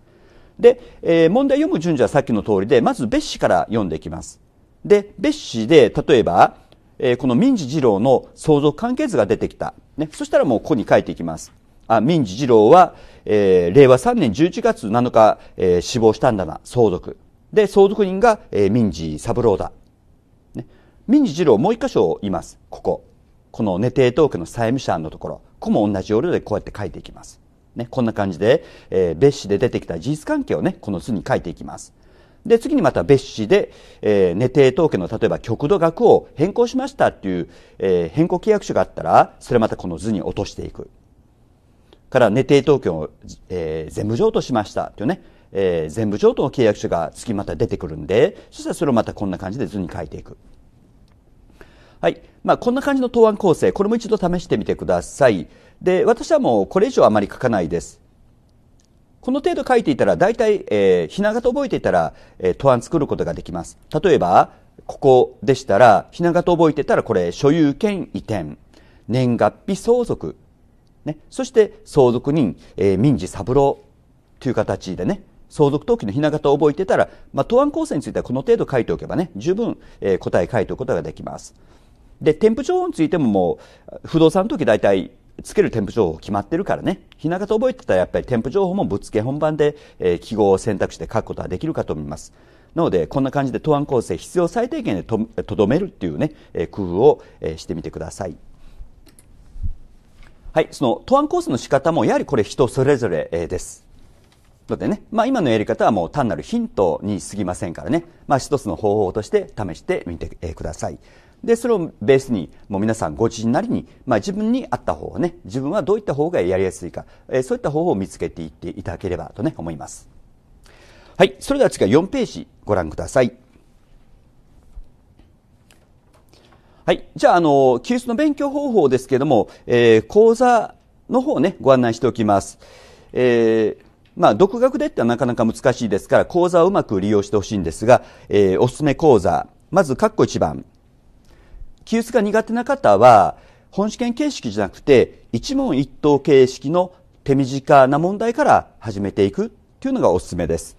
で、えー、問題読む順序はさっきの通りで、まず別紙から読んでいきます。で、別紙で、例えば、えー、この民事二郎の相続関係図が出てきた。ね、そしたらもうここに書いていきます。あ、民事二郎は、えー、令和3年11月7日、えー、死亡したんだな、相続。で、相続人が、えー、民事三郎だ。民事二郎もう一箇所います。ここ。このね、帝当家の債務者のところ。ここも同じ要領でこうやって書いていきます。ね、こんな感じで、えー、別紙で出てきた事実関係をね、この図に書いていきます。で、次にまた別紙で、えー、ね、帝東家の例えば極度額を変更しましたっていう、えー、変更契約書があったら、それまたこの図に落としていく。から、寝て当家を、えー、全部譲渡しましたというね、えー、全部譲渡の契約書が次また出てくるんで、そしたらそれをまたこんな感じで図に書いていく。はい。まあ、こんな感じの答案構成、これも一度試してみてください。で、私はもうこれ以上あまり書かないです。この程度書いていたら、大体、えー、ひな形覚えていたら、えー、答案作ることができます。例えば、ここでしたら、ひな形覚えてたら、これ、所有権移転、年月日相続、ね、そして相続人、えー、民事三郎という形でね、相続登記のひな形を覚えてたら、まあ、答案構成についてはこの程度書いておけばね、十分、えー、答え書いておくことができます。で、添付情報についてももう、不動産の時大体、つける添付情報決まってるからね。ひな形覚えてたらやっぱり添付情報もぶっつけ本番で、えー、記号を選択して書くことはできるかと思います。なので、こんな感じで答案構成必要最低限でとどめるっていうね、えー、工夫を、えー、してみてください。はい、その答案構成の仕方もやはりこれ人それぞれ、えー、です。のでね、まあ、今のやり方はもう単なるヒントに過ぎませんからね、まあ、一つの方法として試してみてください。で、それをベースに、もう皆さんご自身なりに、まあ自分に合った方をね、自分はどういった方がやりやすいか、えー、そういった方法を見つけていっていただければとね、思います。はい、それでは次は4ページご覧ください。はい、じゃあ、あの、休日の勉強方法ですけども、えー、講座の方をね、ご案内しておきます。えー、まあ、独学でってはなかなか難しいですから、講座をうまく利用してほしいんですが、えー、おすすめ講座、まず、括弧1番、記述が苦手な方は、本試験形式じゃなくて、一問一答形式の手短な問題から始めていくというのがおすすめです。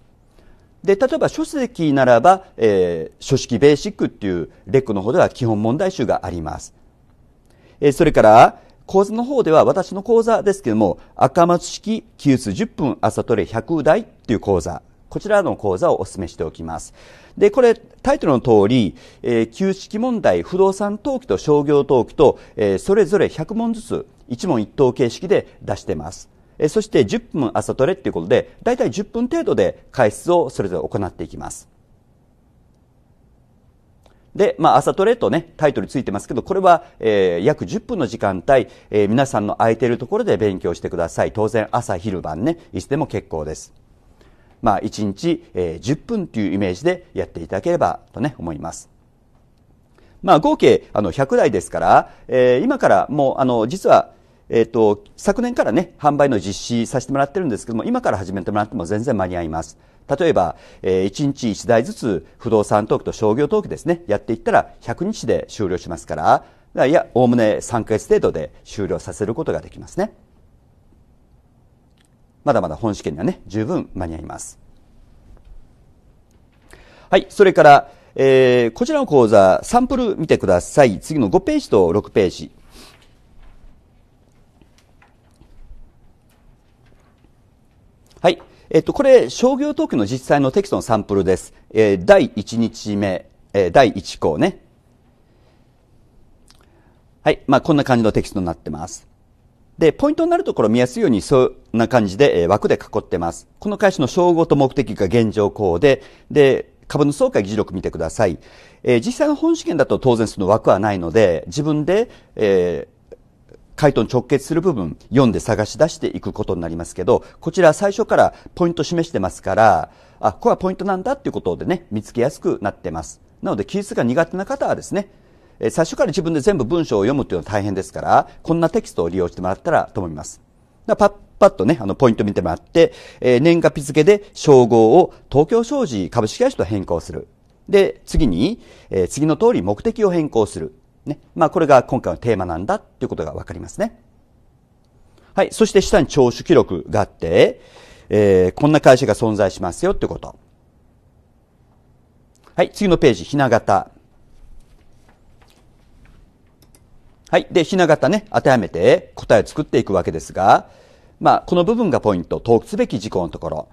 で、例えば書籍ならば、えー、書式ベーシックっていうレックの方では基本問題集があります。えー、それから、講座の方では私の講座ですけども、赤松式記述10分朝トレ100台っていう講座こちらの講座をお勧めしておきます。で、これ、タイトルの通り、えー、旧式問題、不動産登記と商業登記と、えー、それぞれ100問ずつ、1問1答形式で出してます。えー、そして10分朝トレっていうことで、だいたい10分程度で解説をそれぞれ行っていきます。で、まあ、朝トレとね、タイトルついてますけど、これは、えー、約10分の時間帯、えー、皆さんの空いているところで勉強してください。当然、朝、昼晩ね、いつでも結構です。まあ、1日、えー、10分というイメージでやっていただければとね、思います。まあ、合計、あの、100台ですから、えー、今からもう、あの、実は、えっ、ー、と、昨年からね、販売の実施させてもらってるんですけども、今から始めてもらっても全然間に合います。例えば、えー、1日1台ずつ不動産登記と商業登記ですね、やっていったら100日で終了しますから、いや、おおむね3ヶ月程度で終了させることができますね。まだまだ本試験にはね、十分間に合います。はい、それから、えー、こちらの講座、サンプル見てください。次の5ページと6ページ。はい。えっと、これ、商業登記の実際のテキストのサンプルです。えー、第1日目、えー、第1項ね。はい。まあ、こんな感じのテキストになってます。で、ポイントになるところ見やすいように、そんな感じで、え枠で囲ってます。この会社の称号と目的が現状こうで、で、株の総会議事録見てください。えー、実際の本資源だと当然その枠はないので、自分で、えー、回答に直結する部分、読んで探し出していくことになりますけど、こちら最初からポイント示してますから、あ、ここはポイントなんだっていうことでね、見つけやすくなってます。なので、記述が苦手な方はですね、え最初から自分で全部文章を読むっていうのは大変ですから、こんなテキストを利用してもらったらと思います。だパッパッとね、あの、ポイント見てもらって、えー、年月日付で称号を東京商事株式会社と変更する。で、次に、えー、次の通り目的を変更する。ね。まあ、これが今回のテーマなんだっていうことがわかりますね。はい。そして下に聴取記録があって、えー、こんな会社が存在しますよってこと。はい。次のページ、ひな形。はい。で、ひな形ね、当てはめて答えを作っていくわけですが、まあ、この部分がポイント、ークすべき事項のところ。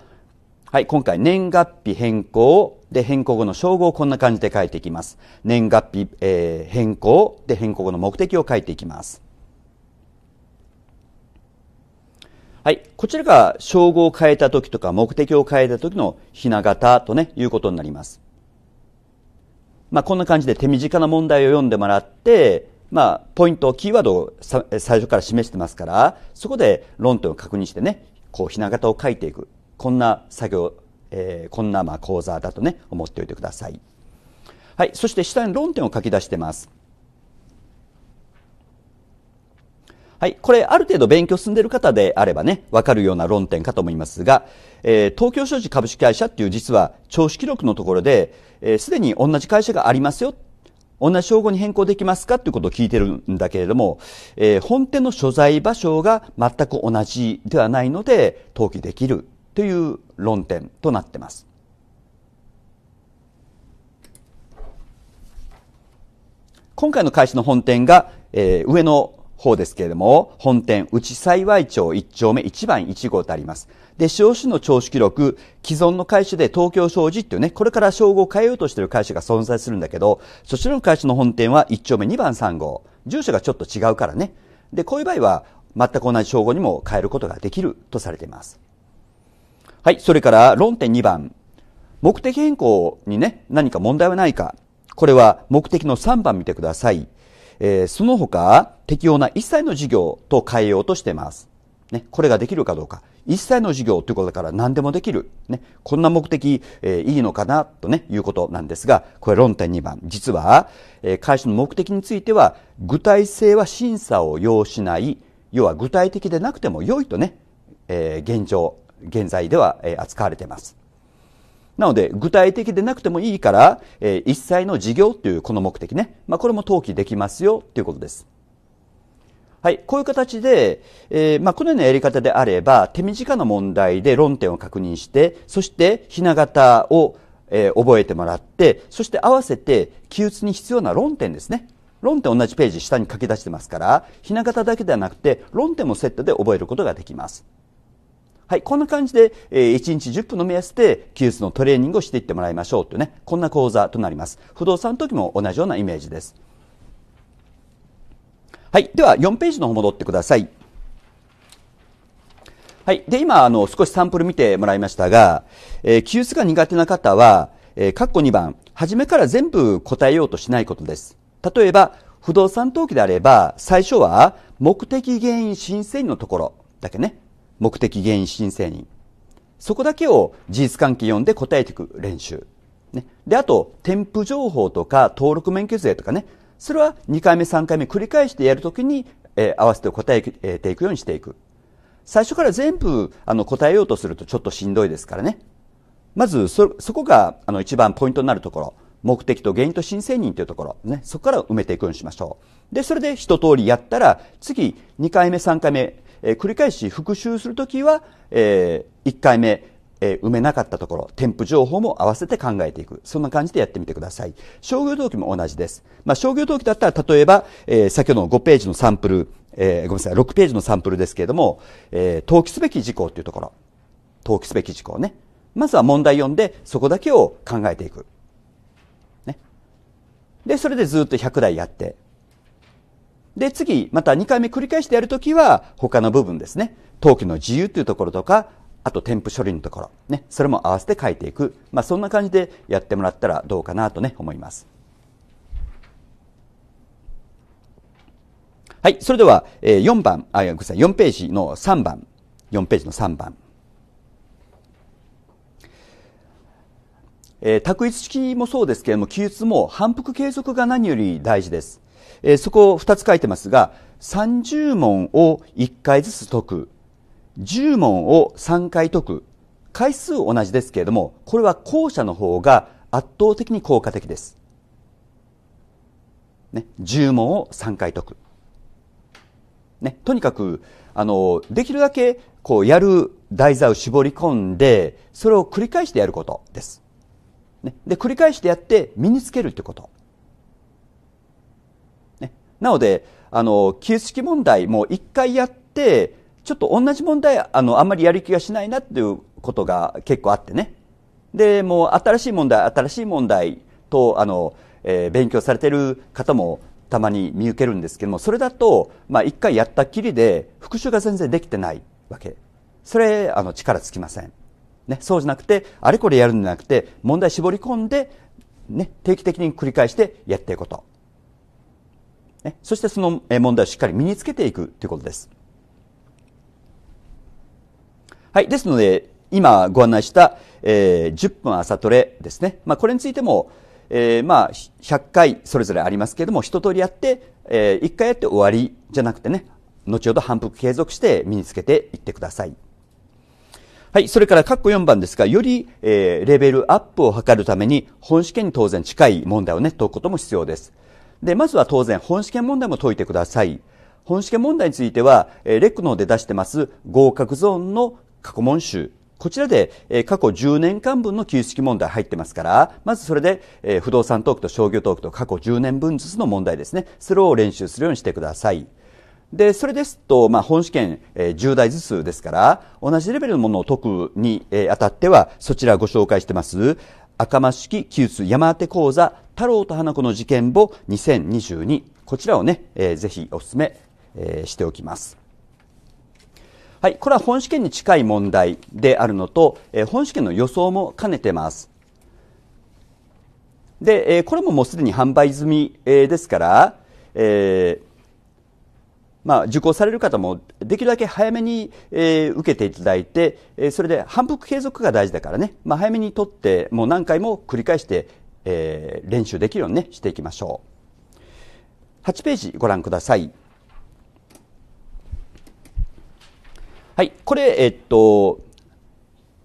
はい。今回、年月日変更、で、変更後の称号をこんな感じで書いていきます。年月日、えー、変更、で、変更後の目的を書いていきます。はい。こちらが、称号を変えた時とか、目的を変えた時のひな形とね、いうことになります。まあ、こんな感じで手短な問題を読んでもらって、まあ、ポイント、キーワードを最初から示してますから、そこで論点を確認してね、こう、ひな形を書いていく。こんな作業、えー、こんなまあ講座だとね、思っておいてください。はい、そして下に論点を書き出してます。はい、これある程度勉強進んでいる方であればね、わかるような論点かと思いますが、えー、東京商事株式会社っていう実は調子記録のところで、す、えー、で、に同じ会社がありますよ同じ称号に変更できますかということを聞いてるんだけれども、えー、本店の所在場所が全く同じではないので、登記できるという論点となってます。今回の会社の本店が、えー、上の方ですけれども、本店、内幸町1丁目1番1号とあります。で、塩市の聴取記録、既存の会社で東京商事っていうね、これから称号を変えようとしてる会社が存在するんだけど、そちらの会社の本店は1丁目2番3号。住所がちょっと違うからね。で、こういう場合は、全く同じ称号にも変えることができるとされています。はい、それから論点2番。目的変更にね、何か問題はないか。これは目的の3番見てください。えー、その他、適用な一切の事業と変えようとしています。ね、これができるかどうか。一切の授業ということだから何でもできる。ね、こんな目的、えー、いいのかな、とね、いうことなんですが、これ論点2番。実は、えー、会社の目的については、具体性は審査を要しない。要は具体的でなくても良いとね、えー、現状、現在では、え扱われています。なので、具体的でなくてもいいから、えー、一切の事業というこの目的ね。まあ、これも登記できますよ、ということです。はい。こういう形で、えー、まあ、このようなやり方であれば、手短な問題で論点を確認して、そして、ひな型を、えー、覚えてもらって、そして合わせて、記述に必要な論点ですね。論点同じページ下に書き出してますから、ひな型だけではなくて、論点もセットで覚えることができます。はい。こんな感じで、えー、1日10分の目安で、記述のトレーニングをしていってもらいましょうというね、こんな講座となります。不動産の時も同じようなイメージです。はい、では4ページの方戻ってください。はい、で今あの少しサンプル見てもらいましたが、えー、記述が苦手な方は、えー、カッコ2番、初めから全部答えようとしないことです。例えば、不動産登記であれば、最初は目的原因申請人のところだけね。目的原因申請人。そこだけを事実関係読んで答えていく練習。ね、で、あと、添付情報とか登録免許税とかね、それは2回目3回目繰り返してやるときに、えー、合わせて答えていくようにしていく最初から全部あの答えようとするとちょっとしんどいですからねまずそそこがあの一番ポイントになるところ目的と原因と申請人というところ、ね、そこから埋めていくようにしましょうでそれで一通りやったら次2回目3回目、えー、繰り返し復習するときは、えー、1回目えー、埋めなかったところ、添付情報も合わせて考えていく。そんな感じでやってみてください。商業動機も同じです。まあ、商業動機だったら、例えば、えー、先ほどの5ページのサンプル、えー、ごめんなさい、6ページのサンプルですけれども、え登記すべき事項っていうところ。登記すべき事項ね。まずは問題読んで、そこだけを考えていく。ね。で、それでずっと100台やって。で、次、また2回目繰り返してやるときは、他の部分ですね。登記の自由というところとか、あと添付処理のところ、ね、それも合わせて書いていく、まあ、そんな感じでやってもらったらどうかなとね、思います。はい、それでは、え4番、あ、ごめんなさい、4ページの3番、4ページの3番。えー、択一式もそうですけれども、記述も反復継続が何より大事です。えー、そこを2つ書いてますが、30問を1回ずつ解く。10問を3回解く回数同じですけれどもこれは後者の方が圧倒的に効果的です、ね、10問を3回解く、ね、とにかくあのできるだけこうやる題材を絞り込んでそれを繰り返してやることです、ね、で繰り返してやって身につけるってこと、ね、なのであの記述式問題も1回やってちょっと同じ問題あのあんまりやる気がしないなっていうことが結構あってねでもう新しい問題新しい問題とあの、えー、勉強されてる方もたまに見受けるんですけどもそれだと、まあ、1回やったきりで復習が全然できてないわけそれあの力つきません、ね、そうじゃなくてあれこれやるんじゃなくて問題絞り込んで、ね、定期的に繰り返してやっていくこと、ね、そしてその問題をしっかり身につけていくということですはい、ですので、今ご案内した、えー、10分朝トレですね。まあ、これについても、えー、まあ、100回それぞれありますけれども、一通りやって、えー、1回やって終わりじゃなくてね、後ほど反復継続して身につけていってください。はい、それから括弧4番ですが、より、えー、レベルアップを図るために、本試験に当然近い問題をね、解くことも必要です。で、まずは当然、本試験問題も解いてください。本試験問題については、えー、レックノで出してます合格ゾーンの過去問集こちらで、え過去10年間分の旧式問題入ってますから、まずそれで、え不動産トークと商業トークと過去10年分ずつの問題ですね。それを練習するようにしてください。で、それですと、まあ、本試験、え10台ずつですから、同じレベルのものを解くに、えー、当たっては、そちらご紹介してます、赤間式旧通山当て講座、太郎と花子の事件簿2022。こちらをね、えー、ぜひお勧め、えー、しておきます。はい、これは本試験に近い問題であるのと、えー、本試験の予想も兼ねてます。で、えー、これももうすでに販売済み、えー、ですから、えまあ、受講される方もできるだけ早めに、え受けていただいて、えそれで反復継続が大事だからね、まあ、早めに取ってもう何回も繰り返して、え練習できるように、ね、していきましょう8ページご覧ください。はい、これ、えっと、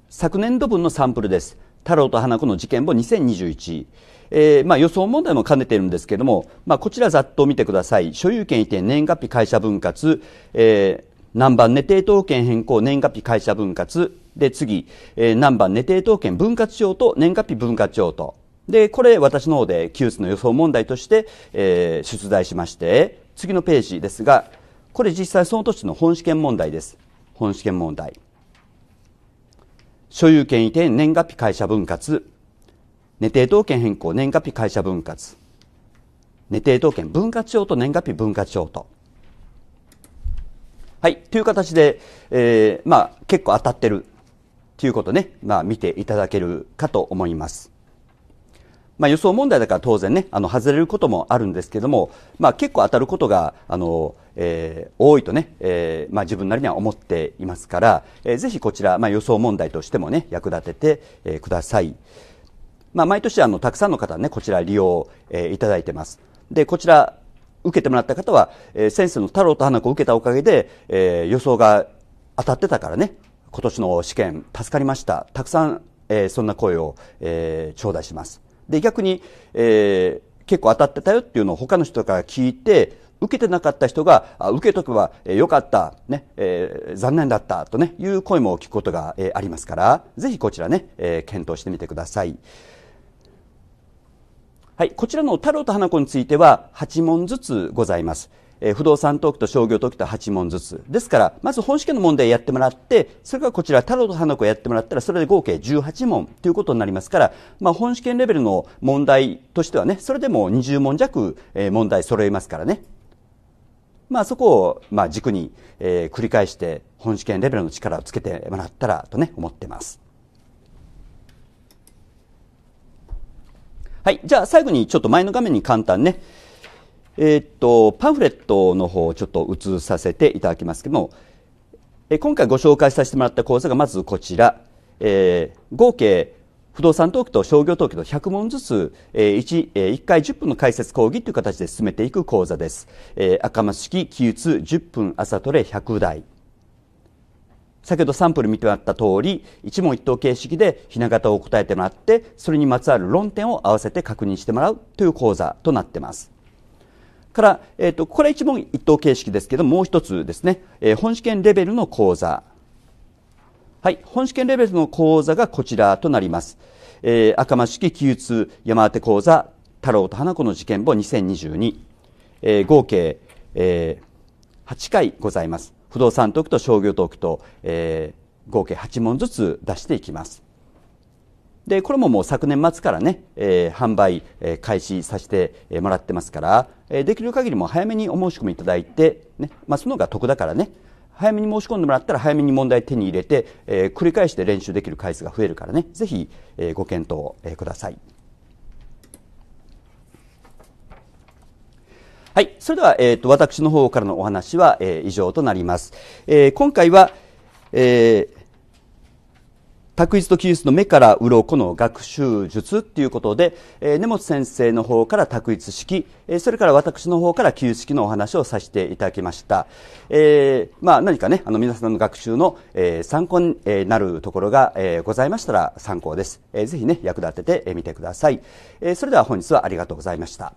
昨年度分のサンプルです。太郎と花子の事件簿2021。えー、まあ、予想問題も兼ねているんですけれども、まあ、こちらざっと見てください。所有権移転、年月日会社分割、えー、南蛮寝定当権変更、年月日会社分割。で、次、えー、南蛮寝定当権分割帳と年月日分割帳と。で、これ私の方でキュスの予想問題として、えー、出題しまして、次のページですが、これ実際その年の本試験問題です。本試験問題所有権移転年月日会社分割寝定当権変更年月日会社分割寝定当権分割帳と年月日分割帳とはいという形で、えー、まあ結構当たってるということね、まあ、見ていただけるかと思います。まあ、予想問題だから当然ね、あの外れることもあるんですけども、まあ、結構当たることがあのえー、多いとね、えー、まあ、自分なりには思っていますから、えー、ぜひこちら、まあ、予想問題としてもね、役立てて、えください。まあ、毎年あの、たくさんの方ね、こちら利用、えいただいてます。で、こちら、受けてもらった方は、え先生の太郎と花子を受けたおかげで、え予想が当たってたからね、今年の試験助かりました。たくさん、えそんな声を、え頂戴します。で、逆に、え結構当たってたよっていうのを他の人から聞いて、受けてなかった人が、あ受けとけばよかった、ね、えー、残念だったとね、いう声も聞くことが、えー、ありますから、ぜひこちらね、えー、検討してみてください。はい、こちらの太郎と花子については8問ずつございます。えー、不動産登記と商業登記と8問ずつ。ですから、まず本試験の問題やってもらって、それからこちら、太郎と花子やってもらったら、それで合計18問ということになりますから、まあ、本試験レベルの問題としてはね、それでも20問弱、えー、問題揃えますからね。まあ、そこを、まあ、軸に、えー、繰り返して本試験レベルの力をつけてもらったらとね思ってます。はい、じゃあ最後にちょっと前の画面に簡単ね、えー、っとパンフレットの方をちょっと映させていただきますけども、えー、今回ご紹介させてもらった講座がまずこちら、えー、合計不動産登記と商業登記の100問ずつ、えー、1, えー、1回10分の解説講義という形で進めていく講座です、えー、赤松式記述10分朝トレ100台先ほどサンプル見てもらった通り一問一答形式でひな形を答えてもらってそれにまつわる論点を合わせて確認してもらうという講座となってますから、えーと、とこれは一問一答形式ですけどもう一つですね、えー、本試験レベルの講座はい、本試験レベルの講座がこちらとなります。えー、赤間式 Q2 山当て講座太郎と花子の事件簿2022、えー、合計、えー、8回ございます。不動産トークと商業トークと、えー、合計8問ずつ出していきます。で、これももう昨年末からね、えー、販売、えー、開始させてもらってますから、えー、できる限りも早めにお申し込みいただいて、ね、まあ、その方が得だからね、早めに申し込んでもらったら早めに問題手に入れて、えー、繰り返して練習できる回数が増えるからねぜひ、えー、ご検討、えー、ください。はい、それでは、えーと、私の方からのお話は、えー、以上となります。えー、今回は、えー択一と記述の目から鱗の学習術っていうことで、えー、根本先生の方から択一式、えー、それから私の方から記述式のお話をさせていただきました。えー、まあ何かね、あの皆さんの学習の、えー、参考になるところが、えー、ございましたら参考です。えー、ぜひね、役立ててみてください。えー、それでは本日はありがとうございました。